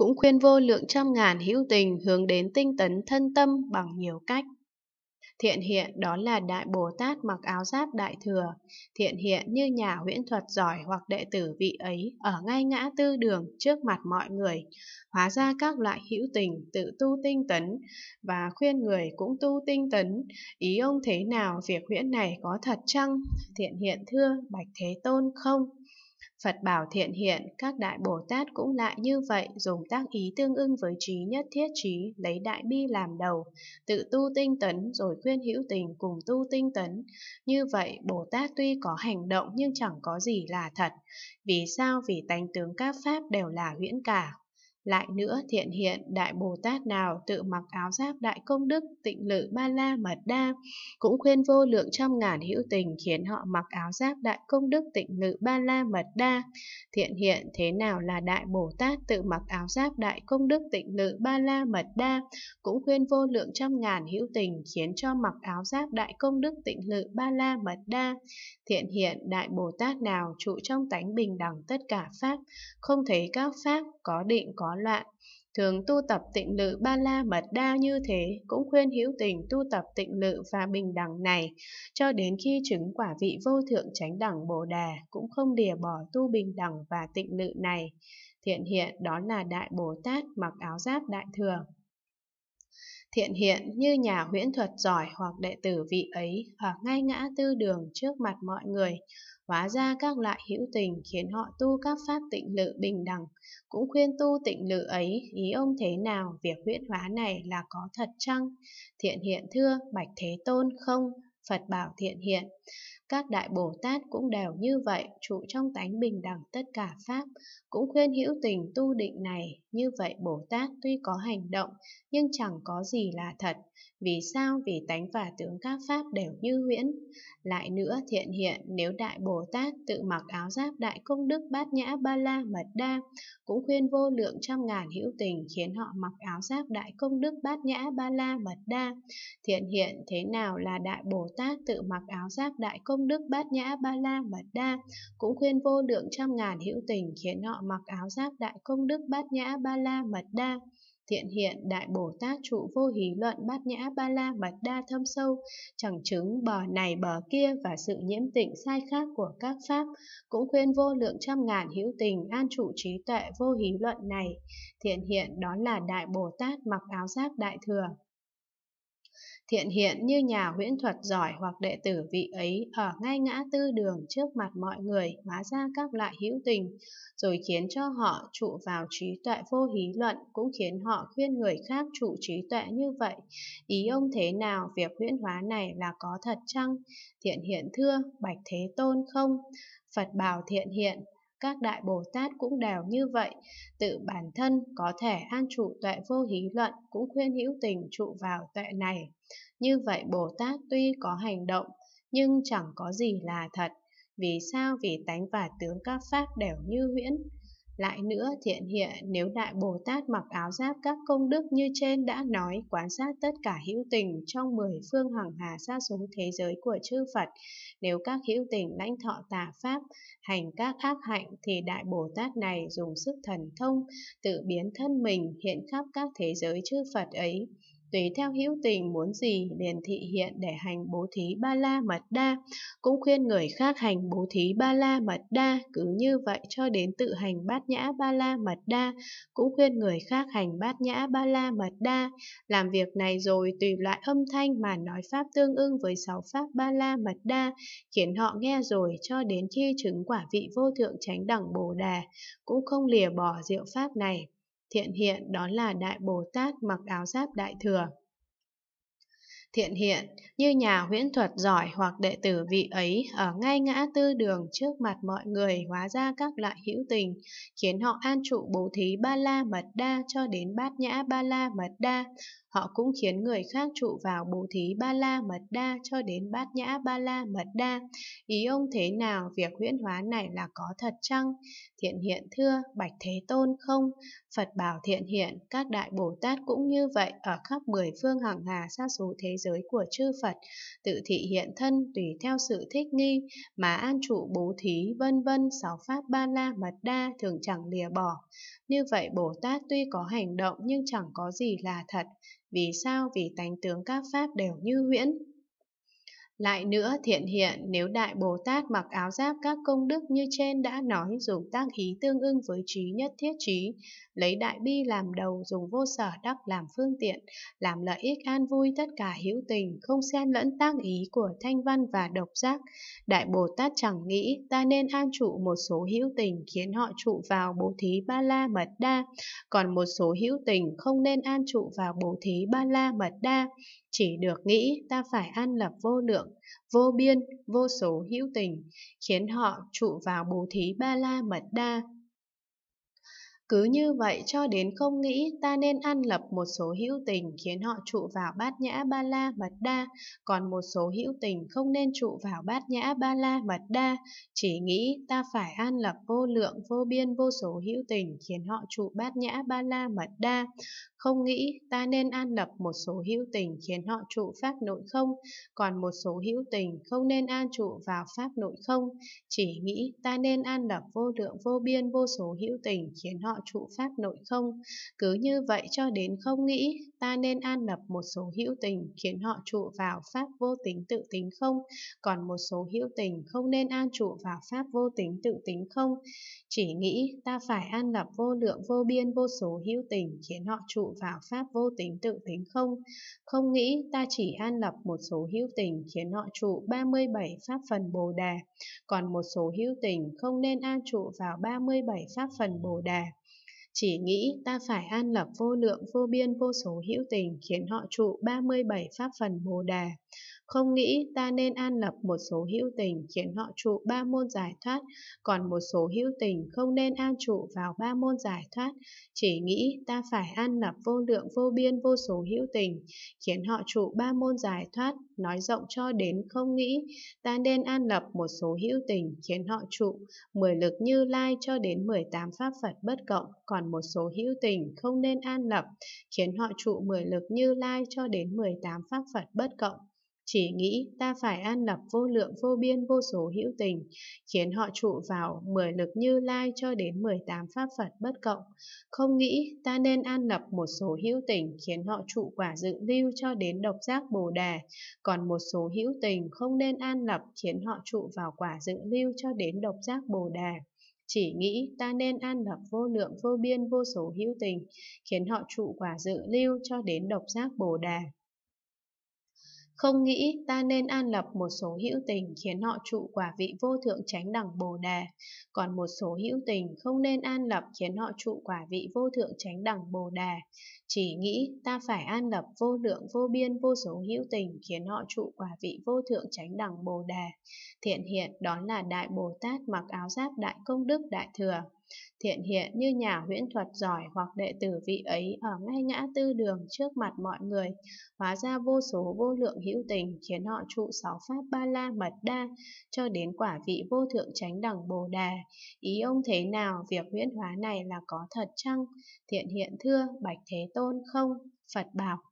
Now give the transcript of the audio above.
cũng khuyên vô lượng trăm ngàn hữu tình hướng đến tinh tấn thân tâm bằng nhiều cách. Thiện hiện đó là Đại Bồ Tát mặc áo giáp Đại Thừa, thiện hiện như nhà huyễn thuật giỏi hoặc đệ tử vị ấy ở ngay ngã tư đường trước mặt mọi người, hóa ra các loại hữu tình tự tu tinh tấn và khuyên người cũng tu tinh tấn. Ý ông thế nào việc huyễn này có thật chăng? Thiện hiện thưa Bạch Thế Tôn không? Phật bảo thiện hiện, các đại Bồ Tát cũng lại như vậy, dùng tác ý tương ưng với trí nhất thiết trí, lấy đại bi làm đầu, tự tu tinh tấn rồi khuyên hữu tình cùng tu tinh tấn. Như vậy, Bồ Tát tuy có hành động nhưng chẳng có gì là thật. Vì sao? Vì tánh tướng các Pháp đều là huyễn cả, lại nữa thiện hiện Đại Bồ Tát nào tự mặc áo giáp Đại Công Đức, Tịnh Lự, Ba La, Mật Đa, cũng khuyên vô lượng trăm ngàn hữu tình khiến họ mặc áo giáp Đại Công Đức, Tịnh Lự, Ba La, Mật Đa. Thiện hiện thế nào là Đại Bồ Tát tự mặc áo giáp Đại Công Đức, Tịnh Lự, Ba La, Mật Đa, cũng khuyên vô lượng trăm ngàn hữu tình khiến cho mặc áo giáp Đại Công Đức, Tịnh Lự, Ba La, Mật Đa. Thiện hiện Đại Bồ Tát nào trụ trong tánh bình đẳng tất cả Pháp, không thấy các Pháp, có định có loạn. Thường tu tập tịnh lự ba la mật đa như thế cũng khuyên hữu tình tu tập tịnh lự và bình đẳng này, cho đến khi chứng quả vị vô thượng chánh đẳng bồ đà cũng không đìa bỏ tu bình đẳng và tịnh lự này. Thiện hiện đó là Đại Bồ Tát mặc áo giáp Đại Thừa thiện hiện như nhà huyễn thuật giỏi hoặc đệ tử vị ấy hoặc ngay ngã tư đường trước mặt mọi người, hóa ra các loại hữu tình khiến họ tu các pháp tịnh lự bình đẳng, cũng khuyên tu tịnh lự ấy, ý ông thế nào, việc huyễn hóa này là có thật chăng? Thiện hiện thưa, bạch thế tôn không? Phật bảo thiện hiện, các đại Bồ Tát cũng đều như vậy, trụ trong tánh bình đẳng tất cả Pháp, cũng khuyên hữu tình tu định này. Như vậy Bồ Tát tuy có hành động, nhưng chẳng có gì là thật. Vì sao? Vì tánh và tướng các Pháp đều như huyễn. Lại nữa thiện hiện, nếu Đại Bồ Tát tự mặc áo giáp Đại Công Đức Bát Nhã Ba La Mật Đa, cũng khuyên vô lượng trăm ngàn hữu tình khiến họ mặc áo giáp Đại Công Đức Bát Nhã Ba La Mật Đa. Thiện hiện thế nào là Đại Bồ Tát tự mặc áo giáp Đại Công công đức bát nhã ba la mật đa, cũng khuyên vô lượng trăm ngàn hữu tình khiến họ mặc áo giáp đại công đức bát nhã ba la mật đa. Thiện hiện Đại Bồ Tát trụ vô hí luận bát nhã ba la mật đa thâm sâu, chẳng chứng bờ này bờ kia và sự nhiễm tịnh sai khác của các pháp, cũng khuyên vô lượng trăm ngàn hữu tình an trụ trí tuệ vô hí luận này. Thiện hiện đó là Đại Bồ Tát mặc áo giáp đại thừa thiện hiện như nhà huyễn thuật giỏi hoặc đệ tử vị ấy ở ngay ngã tư đường trước mặt mọi người hóa ra các loại hữu tình, rồi khiến cho họ trụ vào trí tuệ vô hí luận, cũng khiến họ khuyên người khác trụ trí tuệ như vậy. Ý ông thế nào, việc huyễn hóa này là có thật chăng? Thiện hiện thưa, bạch thế tôn không? Phật bảo thiện hiện, các đại Bồ Tát cũng đều như vậy, tự bản thân có thể an trụ tuệ vô hí luận cũng khuyên hữu tình trụ vào tuệ này. Như vậy Bồ Tát tuy có hành động, nhưng chẳng có gì là thật. Vì sao? Vì tánh và tướng các Pháp đều như huyễn, lại nữa thiện hiện nếu Đại Bồ Tát mặc áo giáp các công đức như trên đã nói quán sát tất cả hữu tình trong mười phương hằng hà xa số thế giới của chư Phật, nếu các hữu tình lãnh thọ tà Pháp, hành các ác hạnh thì Đại Bồ Tát này dùng sức thần thông, tự biến thân mình hiện khắp các thế giới chư Phật ấy tùy theo hữu tình muốn gì liền thị hiện để hành bố thí ba la mật đa, cũng khuyên người khác hành bố thí ba la mật đa, cứ như vậy cho đến tự hành bát nhã ba la mật đa, cũng khuyên người khác hành bát nhã ba la mật đa. Làm việc này rồi tùy loại âm thanh mà nói pháp tương ưng với sáu pháp ba la mật đa, khiến họ nghe rồi cho đến khi chứng quả vị vô thượng chánh đẳng Bồ Đà, cũng không lìa bỏ diệu pháp này. Thiện hiện đó là Đại Bồ Tát mặc áo giáp Đại Thừa. Thiện hiện, như nhà huyễn thuật giỏi hoặc đệ tử vị ấy ở ngay ngã tư đường trước mặt mọi người hóa ra các loại hữu tình, khiến họ an trụ bố thí ba la mật đa cho đến bát nhã ba la mật đa, Họ cũng khiến người khác trụ vào bố thí ba la mật đa cho đến bát nhã ba la mật đa. Ý ông thế nào việc huyễn hóa này là có thật chăng? Thiện hiện thưa, bạch thế tôn không? Phật bảo thiện hiện, các đại Bồ Tát cũng như vậy ở khắp mười phương hằng hà xa số thế giới của chư Phật, tự thị hiện thân tùy theo sự thích nghi, mà an trụ bố thí vân vân sáu pháp ba la mật đa thường chẳng lìa bỏ. Như vậy Bồ Tát tuy có hành động nhưng chẳng có gì là thật. Vì sao? Vì tánh tướng các Pháp đều như huyễn, lại nữa thiện hiện nếu Đại Bồ Tát mặc áo giáp các công đức như trên đã nói dùng tác ý tương ưng với trí nhất thiết trí, lấy đại bi làm đầu dùng vô sở đắc làm phương tiện, làm lợi ích an vui tất cả hữu tình, không xen lẫn tác ý của thanh văn và độc giác. Đại Bồ Tát chẳng nghĩ ta nên an trụ một số hữu tình khiến họ trụ vào bố thí ba la mật đa, còn một số hữu tình không nên an trụ vào bố thí ba la mật đa. Chỉ được nghĩ ta phải an lập vô lượng, vô biên, vô số hữu tình, khiến họ trụ vào bố thí ba la mật đa. Cứ như vậy cho đến không nghĩ ta nên an lập một số hữu tình khiến họ trụ vào bát nhã ba la mật đa, còn một số hữu tình không nên trụ vào bát nhã ba la mật đa, chỉ nghĩ ta phải an lập vô lượng vô biên vô số hữu tình khiến họ trụ bát nhã ba la mật đa, không nghĩ ta nên an lập một số hữu tình khiến họ trụ pháp nội không, còn một số hữu tình không nên an trụ vào pháp nội không. Chỉ nghĩ ta nên an lập vô lượng vô biên vô số hữu tình khiến họ trụ pháp nội không. Cứ như vậy cho đến không nghĩ, ta nên an lập một số hữu tình khiến họ trụ vào pháp vô tính tự tính không, còn một số hữu tình không nên an trụ vào pháp vô tính tự tính không. Chỉ nghĩ ta phải an lập vô lượng vô biên vô số hữu tình khiến họ trụ vào pháp vô tính tự tính không, không nghĩ ta chỉ an lập một số hữu tình khiến họ trụ 37 pháp phần Bồ đề còn một số hữu tình không nên an trụ vào 37 pháp phần Bồ đề Chỉ nghĩ ta phải an lập vô lượng vô biên vô số hữu tình khiến họ trụ 37 pháp phần Bồ đề không nghĩ ta nên an lập một số hữu tình khiến họ trụ ba môn giải thoát, còn một số hữu tình không nên an trụ vào ba môn giải thoát, chỉ nghĩ ta phải an lập vô lượng vô biên vô số hữu tình, khiến họ trụ ba môn giải thoát, nói rộng cho đến không nghĩ, ta nên an lập một số hữu tình khiến họ trụ, mười lực như lai cho đến mười tám pháp Phật bất cộng, còn một số hữu tình không nên an lập, khiến họ trụ mười lực như lai cho đến mười tám pháp Phật bất cộng chỉ nghĩ ta phải an lập vô lượng vô biên vô số hữu tình, khiến họ trụ vào mười lực như lai cho đến 18 pháp Phật bất cộng. Không nghĩ ta nên an lập một số hữu tình khiến họ trụ quả dự lưu cho đến độc giác Bồ đề còn một số hữu tình không nên an lập khiến họ trụ vào quả dự lưu cho đến độc giác Bồ đề chỉ nghĩ ta nên an lập vô lượng vô biên vô số hữu tình, khiến họ trụ quả dự lưu cho đến độc giác Bồ đề không nghĩ ta nên an lập một số hữu tình khiến họ trụ quả vị vô thượng chánh đẳng bồ đề, còn một số hữu tình không nên an lập khiến họ trụ quả vị vô thượng chánh đẳng bồ đề. Chỉ nghĩ ta phải an lập vô lượng vô biên vô số hữu tình khiến họ trụ quả vị vô thượng chánh đẳng Bồ Đề. Thiện hiện đó là Đại Bồ Tát mặc áo giáp Đại Công Đức Đại Thừa. Thiện hiện như nhà huyễn thuật giỏi hoặc đệ tử vị ấy ở ngay ngã tư đường trước mặt mọi người, hóa ra vô số vô lượng hữu tình khiến họ trụ sáu pháp ba la mật đa, cho đến quả vị vô thượng chánh đẳng bồ đề Ý ông thế nào việc huyễn hóa này là có thật chăng? Thiện hiện thưa, bạch thế tôn tôn không phật bảo